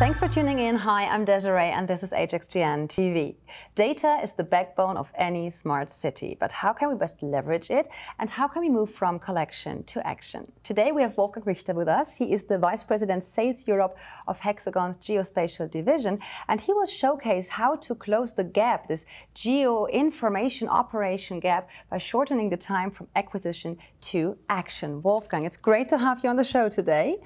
Thanks for tuning in. Hi, I'm Desiree and this is HXGN TV. Data is the backbone of any smart city, but how can we best leverage it and how can we move from collection to action? Today we have Wolfgang Richter with us. He is the Vice President Sales Europe of Hexagon's Geospatial Division and he will showcase how to close the gap, this geo-information operation gap, by shortening the time from acquisition to action. Wolfgang, it's great to have you on the show today.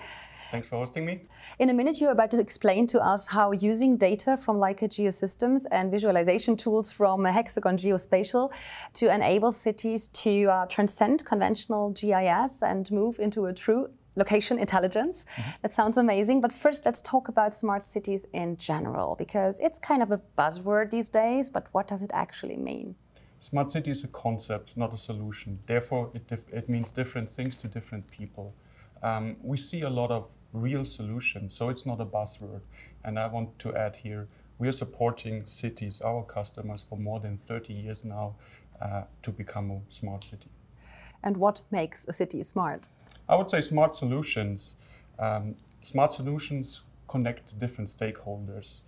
Thanks for hosting me. In a minute, you're about to explain to us how using data from Leica Geosystems and visualization tools from Hexagon Geospatial to enable cities to uh, transcend conventional GIS and move into a true location intelligence. Mm -hmm. That sounds amazing. But first, let's talk about smart cities in general, because it's kind of a buzzword these days, but what does it actually mean? Smart city is a concept, not a solution. Therefore, it, it means different things to different people. Um, we see a lot of real solution. So it's not a buzzword. And I want to add here, we are supporting cities, our customers, for more than 30 years now uh, to become a smart city. And what makes a city smart? I would say smart solutions. Um, smart solutions connect different stakeholders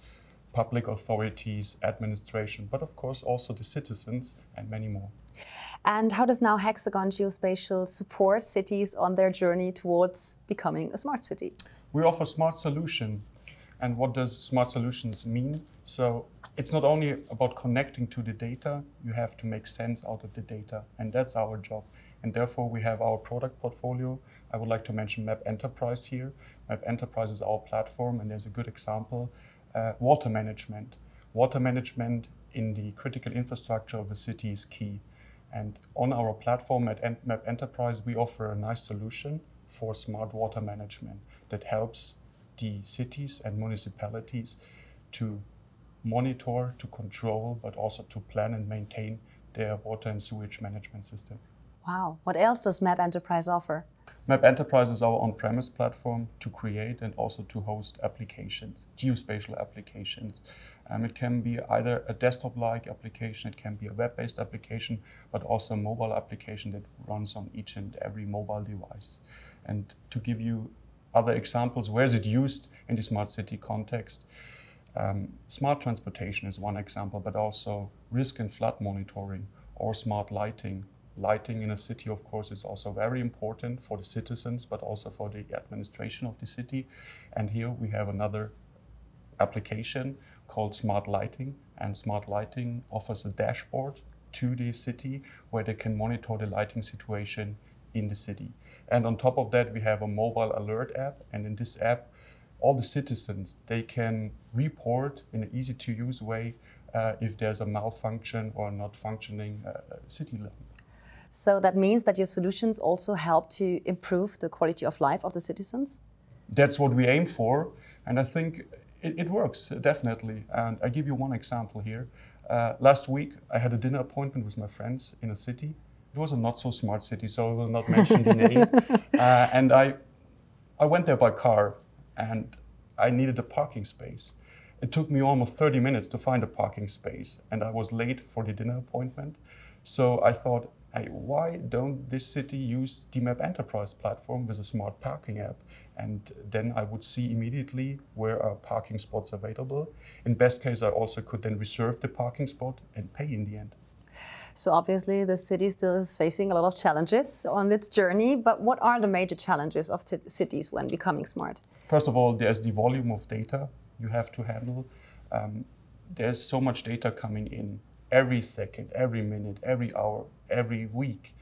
public authorities, administration, but of course also the citizens and many more. And how does now Hexagon Geospatial support cities on their journey towards becoming a smart city? We offer smart solution. And what does smart solutions mean? So it's not only about connecting to the data, you have to make sense out of the data. And that's our job. And therefore, we have our product portfolio. I would like to mention Map Enterprise here. Map Enterprise is our platform, and there's a good example uh, water management. Water management in the critical infrastructure of a city is key. And on our platform at Map Enterprise, we offer a nice solution for smart water management that helps the cities and municipalities to monitor, to control, but also to plan and maintain their water and sewage management system. Wow. What else does Map Enterprise offer? Map Enterprise is our on-premise platform to create and also to host applications, geospatial applications. Um, it can be either a desktop-like application, it can be a web-based application, but also a mobile application that runs on each and every mobile device. And to give you other examples, where is it used in the smart city context? Um, smart transportation is one example, but also risk and flood monitoring or smart lighting Lighting in a city, of course, is also very important for the citizens, but also for the administration of the city. And here we have another application called Smart Lighting. And Smart Lighting offers a dashboard to the city where they can monitor the lighting situation in the city. And on top of that, we have a mobile alert app. And in this app, all the citizens, they can report in an easy to use way uh, if there's a malfunction or not functioning uh, city lamp. So that means that your solutions also help to improve the quality of life of the citizens? That's what we aim for. And I think it, it works, definitely. And I give you one example here. Uh, last week, I had a dinner appointment with my friends in a city. It was a not so smart city, so I will not mention the name. Uh, and I, I went there by car and I needed a parking space. It took me almost 30 minutes to find a parking space, and I was late for the dinner appointment. So I thought, hey, why don't this city use DMAP Enterprise platform with a smart parking app? And then I would see immediately where are parking spots available. In best case, I also could then reserve the parking spot and pay in the end. So obviously the city still is facing a lot of challenges on its journey, but what are the major challenges of cities when becoming smart? First of all, there's the volume of data you have to handle. Um, there's so much data coming in every second, every minute, every hour, every week.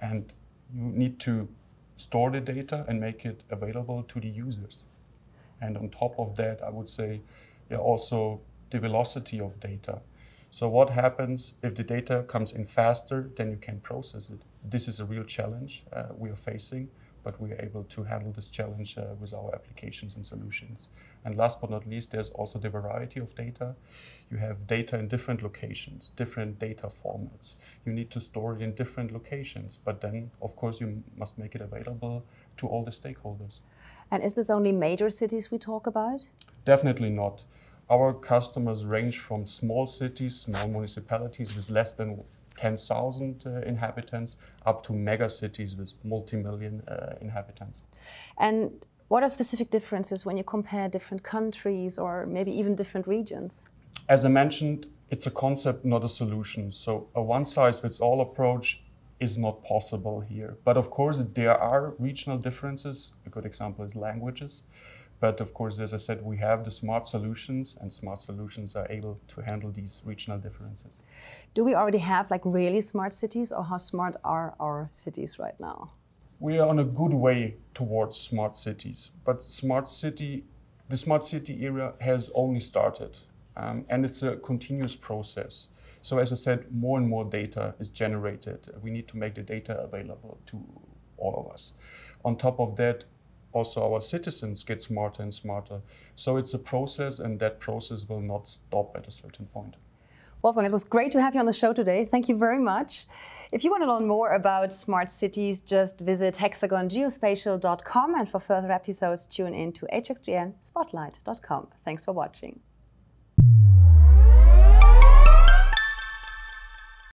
And you need to store the data and make it available to the users. And on top of that, I would say yeah, also the velocity of data. So what happens if the data comes in faster than you can process it? This is a real challenge uh, we are facing but we're able to handle this challenge uh, with our applications and solutions. And last but not least, there's also the variety of data. You have data in different locations, different data formats. You need to store it in different locations, but then, of course, you must make it available to all the stakeholders. And is this only major cities we talk about? Definitely not. Our customers range from small cities, small municipalities with less than 10,000 uh, inhabitants up to mega cities with multi-million uh, inhabitants. And what are specific differences when you compare different countries or maybe even different regions? As I mentioned, it's a concept, not a solution. So a one-size-fits-all approach is not possible here. But of course, there are regional differences. A good example is languages. But of course, as I said, we have the smart solutions, and smart solutions are able to handle these regional differences. Do we already have like really smart cities, or how smart are our cities right now? We are on a good way towards smart cities, but smart city, the smart city era has only started, um, and it's a continuous process. So as I said, more and more data is generated. We need to make the data available to all of us. On top of that, also our citizens get smarter and smarter. So it's a process, and that process will not stop at a certain point. Wolfgang, it was great to have you on the show today. Thank you very much. If you want to learn more about smart cities, just visit hexagongeospatial.com and for further episodes, tune in to hxgnspotlight.com. Thanks for watching.